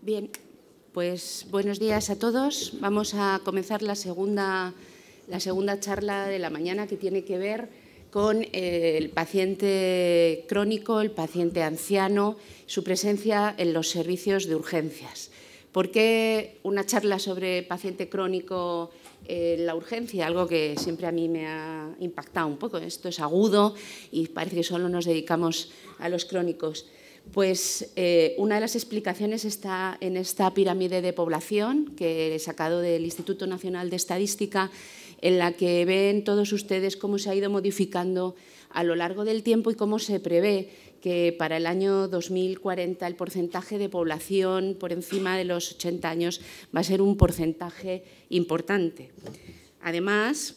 Bien, pues buenos días a todos. Vamos a comenzar la segunda, charla de la mañana que tiene que ver con eh, el paciente crónico, el paciente anciano, su presencia en los servicios de urgencias. ¿Por qué una charla sobre paciente crónico en la urgencia? Algo que siempre a mí me ha impactado un poco. Esto es agudo y parece que solo nos dedicamos a los crónicos. Pues eh, una de las explicaciones está en esta pirámide de población que he sacado del Instituto Nacional de Estadística, en la que ven todos ustedes cómo se ha ido modificando a lo largo del tiempo y cómo se prevé que para el año 2040 el porcentaje de población por encima de los 80 años va a ser un porcentaje importante. Además,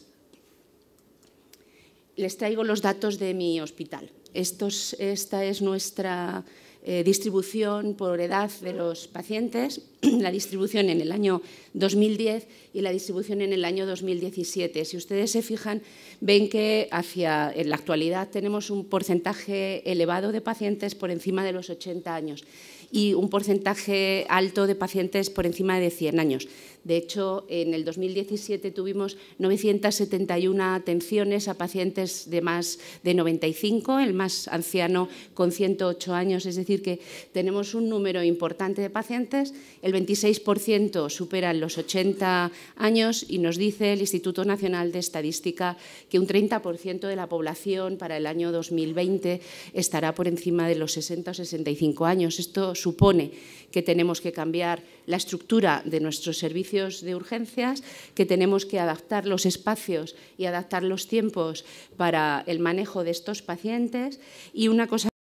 les traigo los datos de mi hospital. esta es nuestra eh, distribución por edad de los pacientes, la distribución en el año 2010 y la distribución en el año 2017. Si ustedes se fijan, ven que hacia en la actualidad tenemos un porcentaje elevado de pacientes por encima de los 80 años y un porcentaje alto de pacientes por encima de 100 años. De hecho, en el 2017 tuvimos 971 atenciones a pacientes de más de 95, el más anciano con 108 años, es decir, que tenemos un número importante de pacientes, el 26% superan los 80 años y nos dice el Instituto Nacional de Estadística que un 30% de la población para el año 2020 estará por encima de los 60 o 65 años. Esto supone que tenemos que cambiar la estructura de nuestros servicios de urgencias, que tenemos que adaptar los espacios y adaptar los tiempos para el manejo de estos pacientes y una cosa